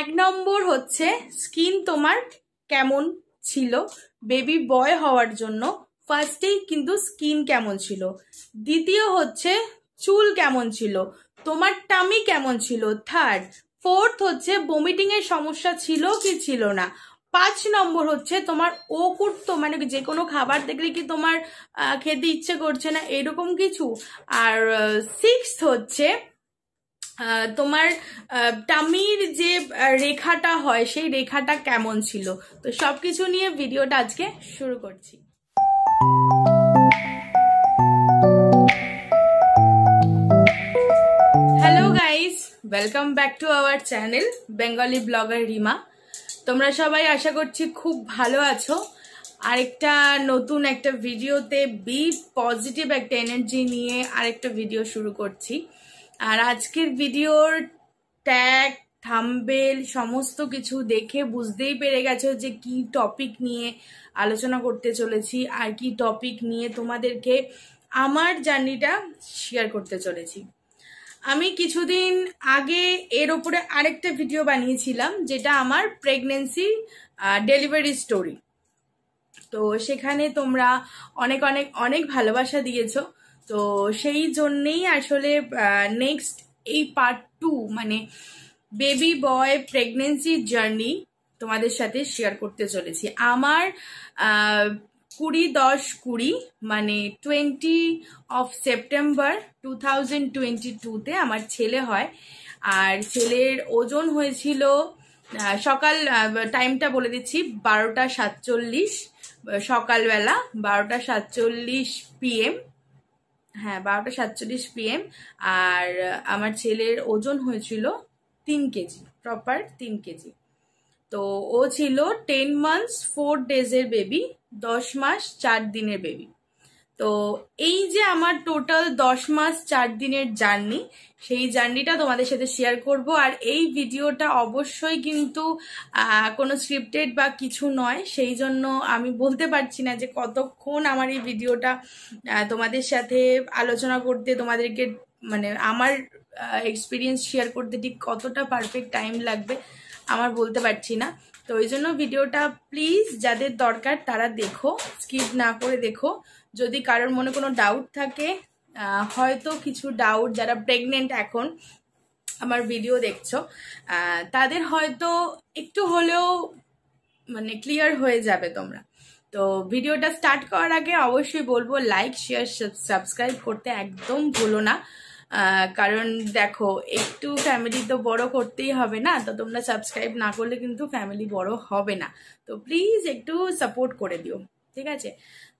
এক নম্বর হচ্ছে স্কিন তোমার কেমন ছিল বেবি বয় হওয়ার জন্য ফার্স্টেই কিন্তু স্কিন কেমন ছিল দ্বিতীয় হচ্ছে চুল কেমন ছিল তোমার টামি কেমন ছিল থার্ড ফোর্থ হচ্ছে বমিটিং এর সমস্যা ছিল কি ছিল না পাঁচ নম্বর হচ্ছে তোমার ও করতো মানে যে কোনো খাবার দেখলে কি তোমার খেতে ইচ্ছে করছে না এরকম কিছু আর সিক্স হচ্ছে তোমার টামির যে রেখাটা হয় সেই রেখাটা কেমন ছিল তো সব কিছু নিয়ে ভিডিওটা আজকে শুরু করছি hello guys welcome back to our channel Bengali blogger Rima তোমরা সবাই আশা করছি খুব ভালো আছো আরেকটা নতুন একটা ভিডিওতে বি পজিটিভ একটা এনার্জি নিয়ে আরেকটা ভিডিও শুরু করছি আর আজকের ভিডিওর ট্যাগ থাম্বেল সমস্ত কিছু দেখে বুঝতেই পেরে গেছো যে কি টপিক নিয়ে আলোচনা করতে চলেছি আর কি টপিক নিয়ে তোমাদেরকে আমার জার্নিটা শেয়ার করতে চলেছি আমি কিছুদিন আগে এর ওপরে আরেকটা ভিডিও বানিয়েছিলাম যেটা আমার প্রেগনেন্সি ডেলিভারি স্টোরি তো সেখানে তোমরা অনেক অনেক অনেক ভালোবাসা দিয়েছো তো সেই জন্যেই আসলে নেক্সট এই পার্ট টু মানে বেবি বয় প্রেগনেন্সি জার্নি তোমাদের সাথে শেয়ার করতে চলেছি আমার কুড়ি দশ কুড়ি মানে twenty of September two thousand twenty টুতে আমার ছেলে হয় আর ছেলের ওজন হয়েছিল সকাল টাইমটা বলে দিচ্ছি বারোটা সাতচল্লিশ সকালবেলা বারোটা সাতচল্লিশ পিএম হ্যাঁ বারোটা সাতচল্লিশ পিএম আর আমার ছেলের ওজন হয়েছিল তিন কেজি প্রপার তিন কেজি তো ও ছিল টেন মান্থস ফোর ডেজের বেবি দশ মাস চার দিনের বেবি তো এই যে আমার টোটাল দশ মাস চার দিনের জার্নি সেই জার্নিটা তোমাদের সাথে শেয়ার করব আর এই ভিডিওটা অবশ্যই কিন্তু কোনো স্ক্রিপ্টেড বা কিছু নয় সেই জন্য আমি বলতে পারছি না যে কতক্ষণ আমার এই ভিডিওটা তোমাদের সাথে আলোচনা করতে তোমাদেরকে মানে আমার এক্সপিরিয়েন্স শেয়ার করতে ঠিক কতটা পারফেক্ট টাইম লাগবে আমার বলতে পারছি না তো ওই জন্য ভিডিওটা প্লিজ যাদের দরকার তারা দেখো স্কিপ না করে দেখো যদি কারোর মনে কোনো ডাউট থাকে হয়তো কিছু ডাউট যারা প্রেগনেন্ট এখন আমার ভিডিও দেখছো তাদের হয়তো একটু হলেও মানে ক্লিয়ার হয়ে যাবে তোমরা তো ভিডিওটা স্টার্ট করার আগে অবশ্যই বলবো লাইক শেয়ার সাবস্ক্রাইব করতে একদম ভুলো না কারণ দেখো একটু ফ্যামিলি তো বড় করতেই হবে না তো তোমরা সাবস্ক্রাইব না করলে কিন্তু ফ্যামিলি বড় হবে না তো প্লিজ একটু সাপোর্ট করে দিও ঠিক আছে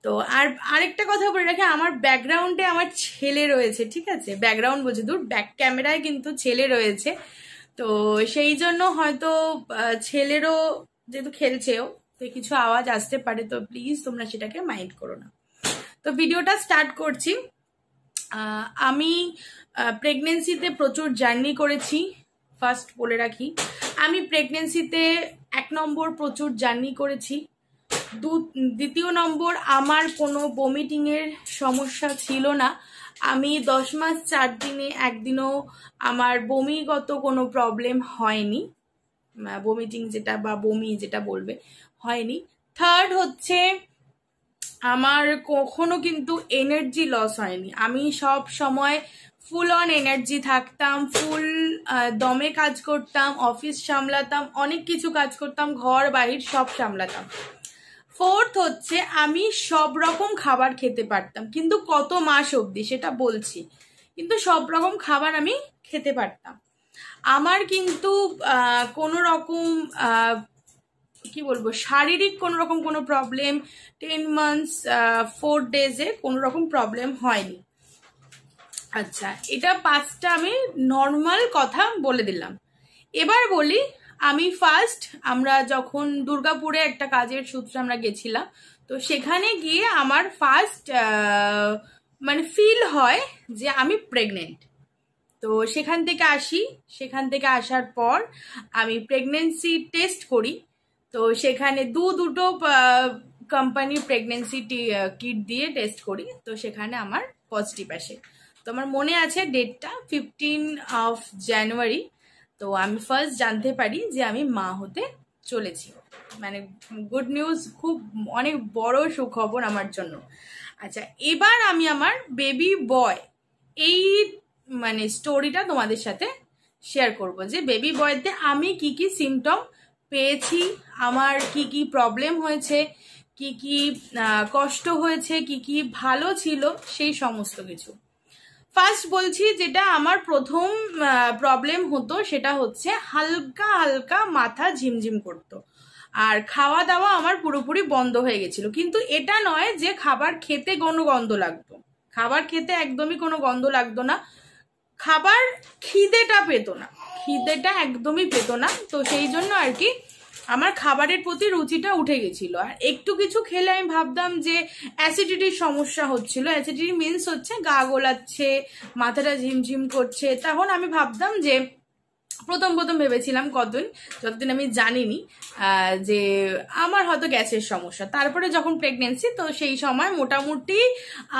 তো আর আরেকটা কথা বলে রাখি আমার ব্যাকগ্রাউন্ডে আমার ছেলে রয়েছে ঠিক আছে ব্যাকগ্রাউন্ড বোঝে দূর ব্যাক ক্যামেরায় কিন্তু ছেলে রয়েছে তো সেই জন্য হয়তো ছেলেরও যেহেতু খেলছেও তো কিছু আওয়াজ আসতে পারে তো প্লিজ তোমরা সেটাকে মাইন্ড করো না তো ভিডিওটা স্টার্ট করছি আমি প্রেগনেন্সিতে প্রচুর জার্নি করেছি ফার্স্ট বলে রাখি আমি প্রেগনেন্সিতে এক নম্বর প্রচুর জার্নি করেছি দু দ্বিতীয় নম্বর আমার কোনো বমিটিংয়ের সমস্যা ছিল না আমি দশ মাস চার দিনে একদিনও আমার বমিগত কোনো প্রবলেম হয়নি বমিটিং যেটা বা বমি যেটা বলবে হয়নি থার্ড হচ্ছে আমার কখনো কিন্তু এনার্জি লস হয়নি আমি সব সময় ফুল অন এনার্জি থাকতাম ফুল দমে কাজ করতাম অফিস সামলাতাম অনেক কিছু কাজ করতাম ঘর বাহির সব সামলাতাম ফোর্থ হচ্ছে আমি সব রকম খাবার খেতে পারতাম কিন্তু কত মাস অবধি সেটা বলছি কিন্তু সব রকম খাবার আমি খেতে পারতাম আমার কিন্তু কোনো রকম কি বলবো শারীরিক কোনো রকম কোনো প্রবলেম টেন মান্থস ফোর ডেজে কোনো রকম প্রবলেম হয়নি আচ্ছা এটা পাঁচটা আমি নর্মাল কথা বলে দিলাম এবার বলি আমি ফার্স্ট আমরা যখন দুর্গাপুরে একটা কাজের সূত্রে আমরা গেছিলাম তো সেখানে গিয়ে আমার ফার্স্ট মানে ফিল হয় যে আমি প্রেগনেন্ট তো সেখান থেকে আসি সেখান থেকে আসার পর আমি প্রেগনেন্সি টেস্ট করি তো সেখানে দু দুটো কোম্পানি প্রেগনেন্সি কিট দিয়ে টেস্ট করি তো সেখানে আমার পজিটিভ আসে তো আমার মনে আছে ডেটটা ফিফটিন অফ জানুয়ারি তো আমি ফার্স্ট জানতে পারি যে আমি মা হতে চলেছি মানে গুড নিউজ খুব অনেক বড় সুখবর আমার জন্য আচ্ছা এবার আমি আমার বেবি বয় এই মানে স্টোরিটা তোমাদের সাথে শেয়ার করব যে বেবি বয়তে আমি কি কি সিমটম পেয়েছি আমার কি কি প্রবলেম হয়েছে কি কি কষ্ট হয়েছে কি কি ভালো ছিল সেই সমস্ত কিছু ফার্স্ট বলছি যেটা আমার প্রথম প্রবলেম হতো সেটা হচ্ছে হালকা হালকা মাথা ঝিমঝিম করতো আর খাওয়া দাওয়া আমার পুরোপুরি বন্ধ হয়ে গেছিল কিন্তু এটা নয় যে খাবার খেতে কোনো গন্ধ লাগতো খাবার খেতে একদমই কোনো গন্ধ লাগতো না খাবার খিদেটা পেতো না খিদেটা একদমই পেতো না তো সেই জন্য আর কি আমার খাবারের প্রতি রুচিটা উঠে গেছিল আর একটু কিছু খেলে আমি ভাবতাম যে অ্যাসিডিটির সমস্যা হচ্ছিল অ্যাসিডিটি মিন্স হচ্ছে গা গোলাচ্ছে মাথাটা ঝিমঝিম করছে তখন আমি ভাবতাম যে প্রথম প্রথম ভেবেছিলাম কতদিন যতদিন আমি জানিনি যে আমার হয়তো গ্যাসের সমস্যা তারপরে যখন প্রেগনেন্সি তো সেই সময় মোটামুটি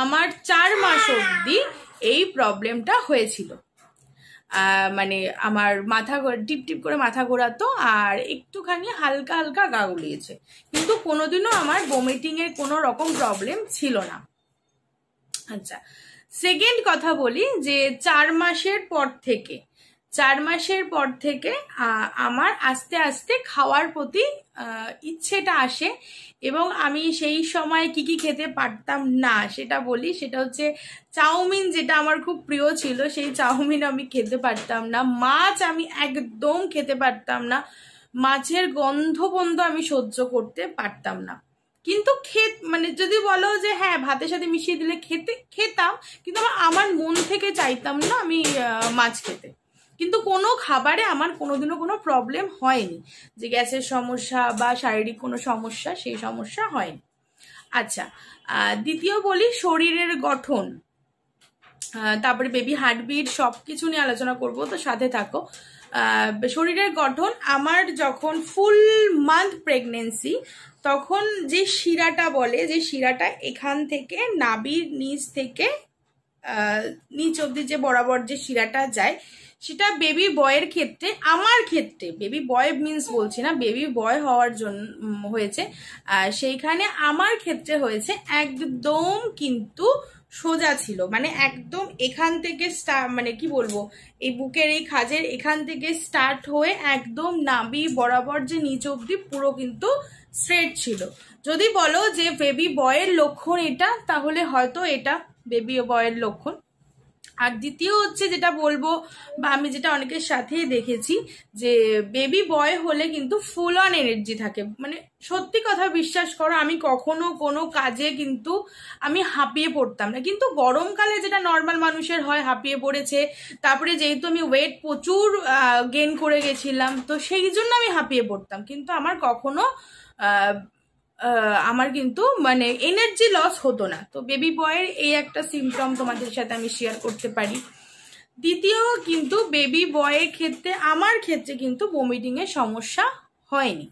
আমার চার মাস অবধি এই প্রবলেমটা হয়েছিল মানে আমার মাথা টিপ টিপ করে মাথা ঘোরাতো আর একটুখানি হালকা হালকা গা গুলিয়েছে কিন্তু কোনোদিনও আমার বমিটিংয়ের কোনো রকম প্রবলেম ছিল না আচ্ছা সেকেন্ড কথা বলি যে চার মাসের পর থেকে চার মাসের পর থেকে আমার আস্তে আস্তে খাওয়ার প্রতি ইচ্ছেটা আসে এবং আমি সেই সময় কি কি খেতে পারতাম না সেটা বলি সেটা হচ্ছে চাউমিন যেটা আমার খুব প্রিয় ছিল সেই চাউমিন আমি খেতে পারতাম না মাছ আমি একদম খেতে পারতাম না মাছের গন্ধ বন্ধ আমি সহ্য করতে পারতাম না কিন্তু খেত মানে যদি বলো যে হ্যাঁ ভাতের সাথে মিশিয়ে দিলে খেতে খেতাম কিন্তু আমার মন থেকে চাইতাম না আমি মাছ খেতে কিন্তু কোনো খাবারে আমার কোনোদিনও কোনো প্রবলেম হয়নি যে গ্যাসের সমস্যা বা শারীরিক কোনো সমস্যা সেই সমস্যা হয়নি আচ্ছা দ্বিতীয় বলি শরীরের গঠন তারপরে বেবি হার্টবিট সব কিছু নিয়ে আলোচনা করব তো সাথে থাকো শরীরের গঠন আমার যখন ফুল মান্থ প্রেগনেন্সি তখন যে শিরাটা বলে যে শিরাটা এখান থেকে নাবির নিচ থেকে নিচ অব্দি যে বরাবর যে শিরাটা যায় সেটা বেবি বয়ের ক্ষেত্রে আমার ক্ষেত্রে বেবি বয় মিন্স বলছি না বেবি বয় হওয়ার জন্য হয়েছে সেইখানে আমার ক্ষেত্রে হয়েছে একদম কিন্তু সোজা ছিল মানে একদম এখান থেকে মানে কি বলবো এই বুকের এই খাজের এখান থেকে স্টার্ট হয়ে একদম নাবি বরাবর যে নিচ অব্দি পুরো কিন্তু স্ট্রেট ছিল যদি বলো যে বেবি বয়ের লক্ষণ এটা তাহলে হয়তো এটা বেবি বয়ের লক্ষণ আর দ্বিতীয় হচ্ছে যেটা বলবো বা আমি যেটা অনেকের সাথেই দেখেছি যে বেবি বয় হলে কিন্তু ফুল অন এনার্জি থাকে মানে সত্যি কথা বিশ্বাস করো আমি কখনো কোনো কাজে কিন্তু আমি হাঁপিয়ে পড়তাম না কিন্তু গরমকালে যেটা নর্মাল মানুষের হয় হাঁপিয়ে পড়েছে তারপরে যেহেতু আমি ওয়েট প্রচুর গেন করে গেছিলাম তো সেই জন্য আমি হাঁপিয়ে পড়তাম কিন্তু আমার কখনো আমার কিন্তু মানে এনার্জি লস হতো না তো বেবি বয়ের এই একটা সিমটম তোমাদের সাথে আমি শেয়ার করতে পারি দ্বিতীয় কিন্তু বেবি বয়ের ক্ষেত্রে আমার ক্ষেত্রে কিন্তু বমিটিংয়ের সমস্যা হয়নি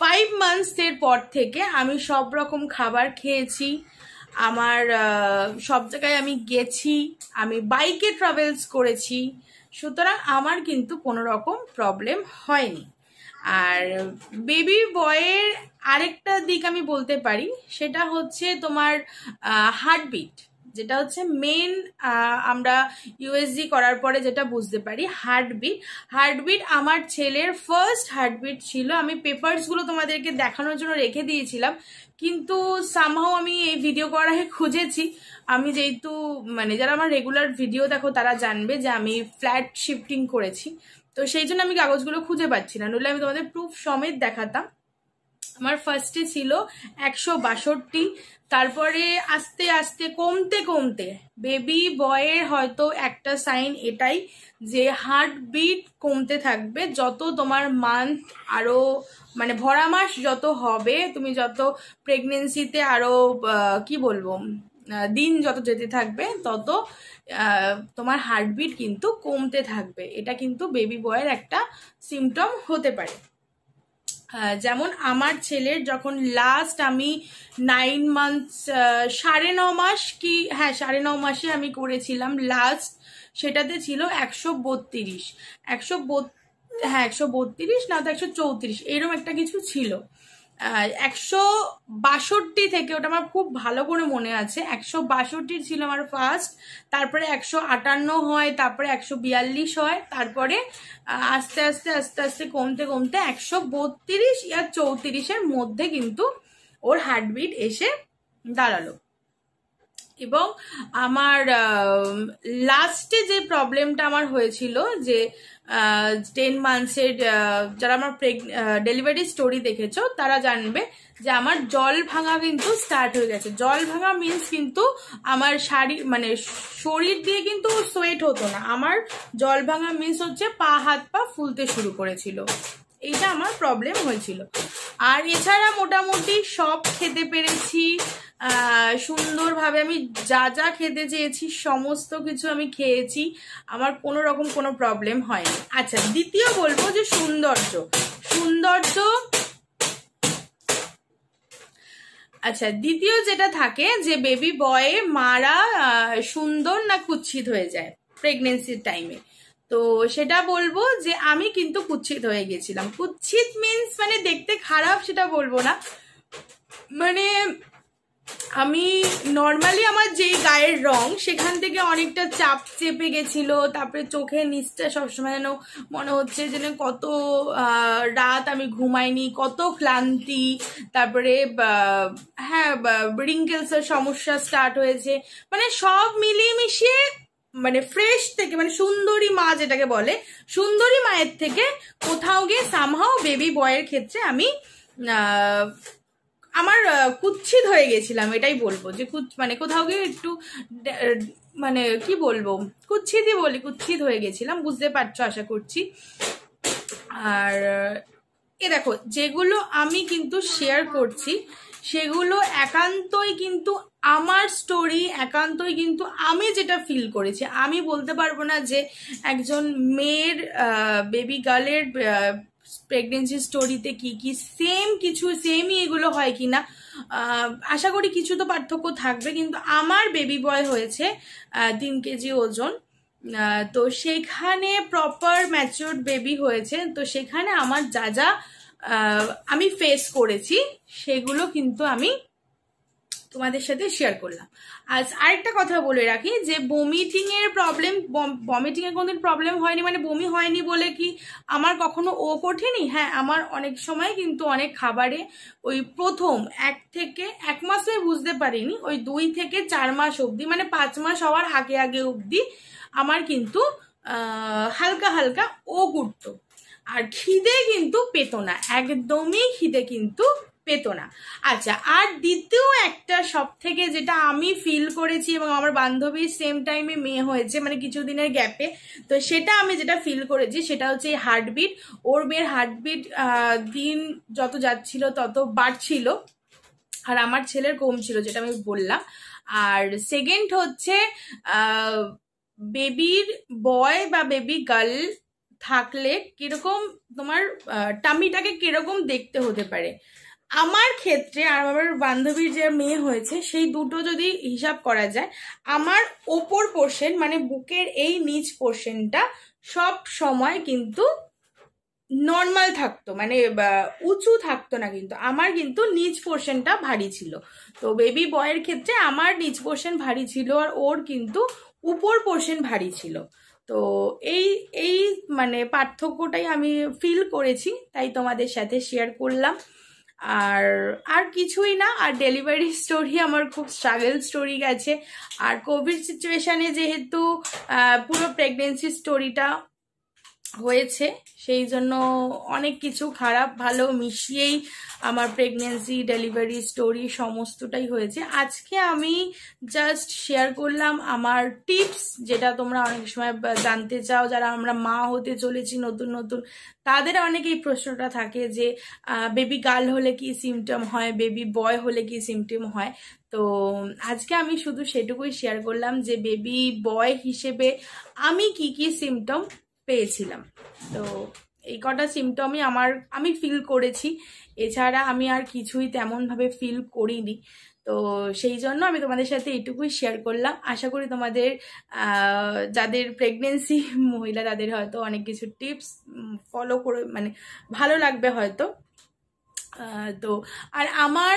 ফাইভ মান্থসের পর থেকে আমি সব রকম খাবার খেয়েছি আমার সব জায়গায় আমি গেছি আমি বাইকে ট্রাভেলস করেছি সুতরাং আমার কিন্তু কোনো রকম প্রবলেম হয়নি আর বেবি বয়ের আরেকটা দিক আমি বলতে পারি সেটা হচ্ছে তোমার হার্টবিট যেটা হচ্ছে মেন আমরা ইউএসজি করার পরে যেটা বুঝতে পারি হার্টবিট হার্টবিট আমার ছেলের ফার্স্ট হার্টবিট ছিল আমি পেপারসগুলো তোমাদেরকে দেখানোর জন্য রেখে দিয়েছিলাম কিন্তু সামহাও আমি এই ভিডিও করার খুঁজেছি আমি যেহেতু মানে যারা আমার রেগুলার ভিডিও দেখো তারা জানবে যে আমি ফ্ল্যাট শিফটিং করেছি তো সেই জন্য আমি কাগজগুলো খুঁজে পাচ্ছি না নইলে আমি তোমাদের প্রুফ সমেত দেখাতাম আমার ফার্স্টে ছিল একশো বাষট্টি তারপরে আস্তে আস্তে কমতে কমতে বেবি বয়ের হয়তো একটা সাইন এটাই যে হার্ট বিট কমতে থাকবে যত তোমার মান্থ আরও মানে ভরা মাস যত হবে তুমি যত প্রেগনেন্সিতে আরও কি বলবো দিন যত যেতে থাকবে তত তোমার হার্টবিট কিন্তু কমতে থাকবে এটা কিন্তু বেবি বয়ের একটা সিমটম হতে পারে যেমন আমার ছেলের যখন লাস্ট আমি নাইন মান্থস সাড়ে ন মাস কি হ্যাঁ সাড়ে ন মাসে আমি করেছিলাম লাস্ট সেটাতে ছিল একশো বত্রিশ একশো হ্যাঁ একশো বত্রিশ না তো একশো চৌত্রিশ এরম একটা কিছু ছিল একশো বাষট্টি থেকে ওটা আমার খুব ভালো করে মনে আছে একশো বাষট্টি ছিল আমার ফার্স্ট তারপরে একশো আটান্ন হয় তারপরে একশো বিয়াল্লিশ হয় তারপরে আস্তে আস্তে আস্তে আস্তে কমতে কমতে একশো বত্রিশ ইয়া চৌত্রিশের মধ্যে কিন্তু ওর হার্টবিট এসে দাঁড়ালো এবং আমার লাস্টে যে প্রবলেমটা আমার হয়েছিল যে টেন মান্থসের যারা আমার প্রেগ ডেলিভারি স্টোরি দেখেছো তারা জানবে যে আমার জল ভাঙা কিন্তু স্টার্ট হয়ে গেছে জল ভাঙা মিন্স কিন্তু আমার শাড়ি মানে শরীর দিয়ে কিন্তু সোয়েট হতো না আমার জল ভাঙা মিন্স হচ্ছে পা হাত পা ফুলতে শুরু করেছিল এইটা আমার প্রবলেম হয়েছিল আর এছাড়া মোটামুটি সব খেতে পেরেছি সুন্দরভাবে আমি যা যা খেতে চেয়েছি সমস্ত কিছু আমি খেয়েছি আমার কোনো রকম কোনো প্রবলেম হয়নি আচ্ছা দ্বিতীয় বলবো যে সৌন্দর্য সৌন্দর্য আচ্ছা দ্বিতীয় যেটা থাকে যে বেবি বয়ে মারা সুন্দর না কুচ্ছিত হয়ে যায় প্রেগনেন্সির টাইমে তো সেটা বলবো যে আমি কিন্তু কুচ্ছিত হয়ে গেছিলাম কুচ্ছিত মিন্স মানে দেখতে খারাপ সেটা বলবো না মানে আমি নর্মালি আমার যেই গায়ের রং সেখান থেকে অনেকটা চাপ চেপে গেছিলো তারপরে চোখের নিচটা সবসময় যেন মনে হচ্ছে যেন কত রাত আমি ঘুমাইনি কত ক্লান্তি তারপরে হ্যাঁ রিঙ্কেলসের সমস্যা স্টার্ট হয়েছে মানে সব মিলিয়ে মিশিয়ে মানে ফ্রেশ থেকে মানে সুন্দরী মা যেটাকে বলে সুন্দরী মায়ের থেকে কোথাও গিয়ে সামহাও বেবি বয়ের ক্ষেত্রে আমি আমার কুচ্ছিত হয়ে গেছিলাম এটাই বলবো যে কুচ মানে কোথাও গিয়ে একটু মানে কি বলবো কুচ্ছিতই বলি কুচ্ছিত হয়ে গেছিলাম বুঝতে পারছো আশা করছি আর এ দেখো যেগুলো আমি কিন্তু শেয়ার করছি সেগুলো একান্তই কিন্তু আমার স্টোরি একান্তই কিন্তু আমি যেটা ফিল করেছি আমি বলতে পারবো না যে একজন মেয়ের বেবি গার্লের প্রেগনেন্সি স্টোরিতে কি কি সেম কিছু সেমই এগুলো হয় কি না আশা করি কিছু তো পার্থক্য থাকবে কিন্তু আমার বেবি বয় হয়েছে তিন কেজি ওজন তো সেখানে প্রপার ম্যাচিওর বেবি হয়েছে তো সেখানে আমার যা যা আমি ফেস করেছি সেগুলো কিন্তু আমি তোমাদের সাথে শেয়ার করলাম আর আরেকটা কথা বলে রাখি যে বমিটিং এর প্রবলেম বমিটিং এর কোনোদিন প্রবলেম হয়নি মানে বমি হয়নি বলে কি আমার কখনো ও কঠিনি হ্যাঁ আমার অনেক সময় কিন্তু অনেক খাবারে ওই প্রথম এক থেকে এক মাস বুঝতে পারিনি ওই দুই থেকে চার মাস অবধি মানে পাঁচ মাস হওয়ার আগে আগে অবধি আমার কিন্তু হালকা হালকা ও উঠতো আর খিদে কিন্তু পেত না একদমই খিদে কিন্তু পেত না আচ্ছা আর দ্বিতীয় একটা সব থেকে যেটা আমি ফিল করেছি এবং আমার বান্ধবীর সেম টাইমে মেয়ে হয়েছে মানে কিছুদিনের গ্যাপে তো সেটা আমি যেটা ফিল করেছি সেটা হচ্ছে হার্টবিট ওর মেয়ের হার্টবিট দিন যত যাচ্ছিল তত বাড়ছিল আর আমার ছেলের কম ছিল যেটা আমি বললাম আর সেকেন্ড হচ্ছে বেবির বয় বা বেবি গার্ল থাকলে কিরকম তোমার টামিটাকে কিরকম দেখতে হতে পারে আমার ক্ষেত্রে আর আমার বান্ধবীর যে মেয়ে হয়েছে সেই দুটো যদি হিসাব করা যায় আমার ওপর পোর্শন মানে বুকের এই নিচ পোর্শনটা সব সময় কিন্তু নর্মাল থাকতো মানে উঁচু থাকতো না কিন্তু আমার কিন্তু নিচ পোর্শনটা ভারী ছিল তো বেবি বয়ের ক্ষেত্রে আমার নিচ পোর্শন ভারী ছিল আর ওর কিন্তু উপর পোর্শন ভারী ছিল তো এই এই মানে পার্থক্যটাই আমি ফিল করেছি তাই তোমাদের সাথে শেয়ার করলাম আর আর কিছুই না আর ডেলিভারি স্টোরি আমার খুব স্ট্রাগল স্টোরি গেছে আর কোভিড সিচুয়েশানে যেহেতু পুরো প্রেগনেন্সি স্টোরিটা হয়েছে সেই জন্য অনেক কিছু খারাপ ভালো মিশিয়েই আমার প্রেগনেন্সি ডেলিভারি স্টোরি সমস্তটাই হয়েছে আজকে আমি জাস্ট শেয়ার করলাম আমার টিপস যেটা তোমরা অনেক সময় জানতে চাও যারা আমরা মা হতে চলেছি নতুন নতুন তাদের অনেকেই প্রশ্নটা থাকে যে বেবি গার্ল হলে কি সিমটম হয় বেবি বয় হলে কি সিমটম হয় তো আজকে আমি শুধু সেটুকুই শেয়ার করলাম যে বেবি বয় হিসেবে আমি কি কি সিমটম পেয়েছিলাম তো এই কটা সিমটমই আমার আমি ফিল করেছি এছাড়া আমি আর কিছুই তেমনভাবে ফিল করিনি তো সেই জন্য আমি তোমাদের সাথে এটুকুই শেয়ার করলাম আশা করি তোমাদের যাদের প্রেগনেন্সি মহিলা তাদের হয়তো অনেক কিছু টিপস ফলো করে মানে ভালো লাগবে হয়তো তো আর আমার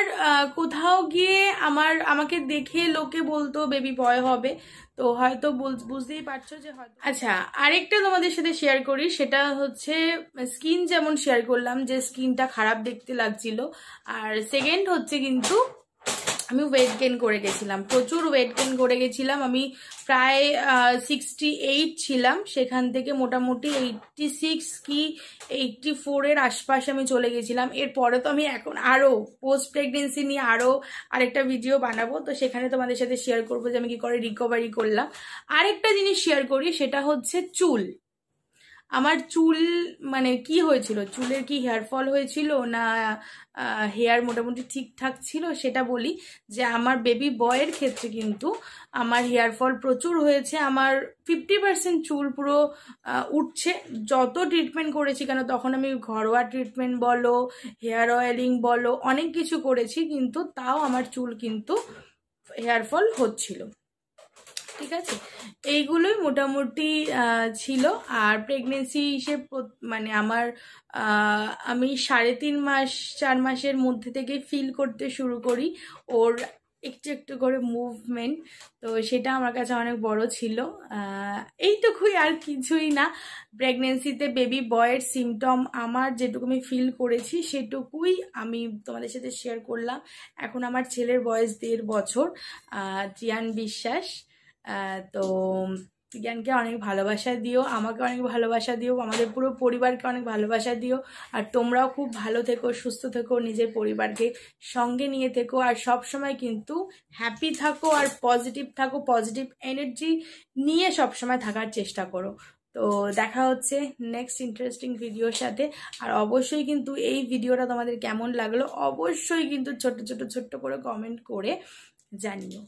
কোথাও গিয়ে আমার আমাকে দেখে লোকে বলতো বেবি বয় হবে তো হয়তো বুঝতেই পারছো যে হয়তো আচ্ছা আরেকটা তোমাদের সাথে শেয়ার করি সেটা হচ্ছে স্কিন যেমন শেয়ার করলাম যে স্কিনটা খারাপ দেখতে লাগছিল আর সেকেন্ড হচ্ছে কিন্তু আমি ওয়েট গেন করে গেছিলাম প্রচুর ওয়েট গেন করে গেছিলাম আমি প্রায় সিক্সটি এইট ছিলাম সেখান থেকে মোটামুটি এইটটি সিক্স কি এইটটি ফোরের আশপাশে আমি চলে গেছিলাম এরপরে তো আমি এখন আরও পোস্ট প্রেগনেন্সি নিয়ে আরও আরেকটা ভিডিও বানাবো তো সেখানে তোমাদের সাথে শেয়ার করবো যে আমি কী করে রিকভারি করলাম আরেকটা জিনিস শেয়ার করি সেটা হচ্ছে চুল আমার চুল মানে কি হয়েছিল চুলের কি হেয়ার ফল হয়েছিল না হেয়ার মোটামুটি ঠিকঠাক ছিল সেটা বলি যে আমার বেবি বয়ের ক্ষেত্রে কিন্তু আমার হেয়ার ফল প্রচুর হয়েছে আমার ফিফটি পার্সেন্ট চুল পুরো উঠছে যত ট্রিটমেন্ট করেছি কেন তখন আমি ঘরোয়া ট্রিটমেন্ট বলো হেয়ার অয়েলিং বলো অনেক কিছু করেছি কিন্তু তাও আমার চুল কিন্তু হেয়ার ফল হচ্ছিল ঠিক আছে এইগুলোই মোটামুটি ছিল আর প্রেগনেন্সি সে মানে আমার আমি সাড়ে তিন মাস চার মাসের মধ্যে থেকে ফিল করতে শুরু করি ওর একটু একটু করে মুভমেন্ট তো সেটা আমার কাছে অনেক বড় ছিল এই তো খুবই আর কিছুই না প্রেগনেন্সিতে বেবি বয়ের সিমটম আমার যেটুকু আমি ফিল করেছি সেটুকুই আমি তোমাদের সাথে শেয়ার করলাম এখন আমার ছেলের বয়স দেড় বছর জিয়ান বিশ্বাস তো জ্ঞানকে অনেক ভালোবাসা দিও আমাকে অনেক ভালোবাসা দিও আমাদের পুরো পরিবারকে অনেক ভালোবাসা দিও আর তোমরাও খুব ভালো থেকো সুস্থ থেকো নিজের পরিবারকে সঙ্গে নিয়ে থেকো আর সব সময় কিন্তু হ্যাপি থাকো আর পজিটিভ থাকো পজিটিভ এনার্জি নিয়ে সব সময় থাকার চেষ্টা করো তো দেখা হচ্ছে নেক্সট ইন্টারেস্টিং ভিডিওর সাথে আর অবশ্যই কিন্তু এই ভিডিওটা তোমাদের কেমন লাগলো অবশ্যই কিন্তু ছোট ছোট ছোট্ট করে কমেন্ট করে জানিও